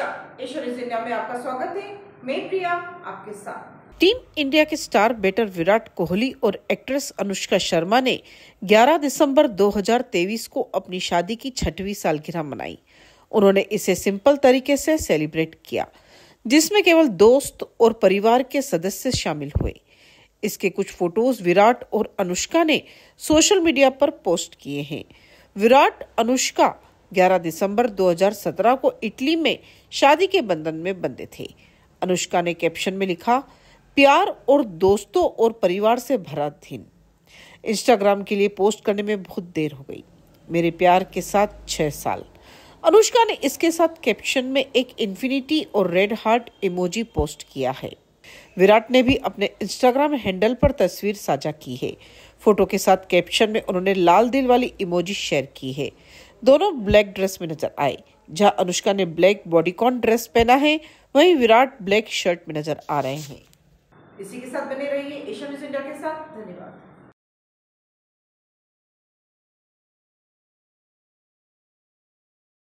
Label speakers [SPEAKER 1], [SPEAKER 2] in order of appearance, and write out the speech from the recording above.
[SPEAKER 1] नमस्कार ईश्वरी सिन्हा में आपका स्वागत है मैं प्रिया आपके साथ
[SPEAKER 2] टीम इंडिया के स्टार बेटर विराट कोहली और एक्ट्रेस अनुष्का शर्मा ने 11 दिसंबर 2023 को अपनी शादी की छठवीं सालगिरह मनाई उन्होंने इसे सिंपल तरीके से सेलिब्रेट किया जिसमें केवल दोस्त और परिवार के सदस्य शामिल हुए इसके कुछ फोटोज विराट और अनुष्का ने सोशल मीडिया पर पोस्ट किए हैं विराट अनुष्का 11 दिसंबर 2017 को इटली में शादी के बंधन में बंधे थे अनुष्का ने कैप्शन में लिखा प्यार और दोस्तों और परिवार से भरा दिन इंस्टाग्राम के लिए पोस्ट करने में बहुत देर हो गई मेरे प्यार के साथ छह साल अनुष्का ने इसके साथ कैप्शन में एक इन्फिनिटी और रेड हार्ट इमोजी पोस्ट किया है विराट ने भी अपने इंस्टाग्राम हैंडल पर तस्वीर साझा की है फोटो के साथ कैप्शन में उन्होंने लाल दिल वाली इमोजी शेयर की है दोनों ब्लैक ड्रेस में नजर आए जहां अनुष्का ने ब्लैक बॉडीकॉन ड्रेस पहना है वहीं विराट ब्लैक शर्ट में नजर आ रहे हैं
[SPEAKER 1] इसी के साथ बने रहिए एशिया न्यूज इंडिया के साथ धन्यवाद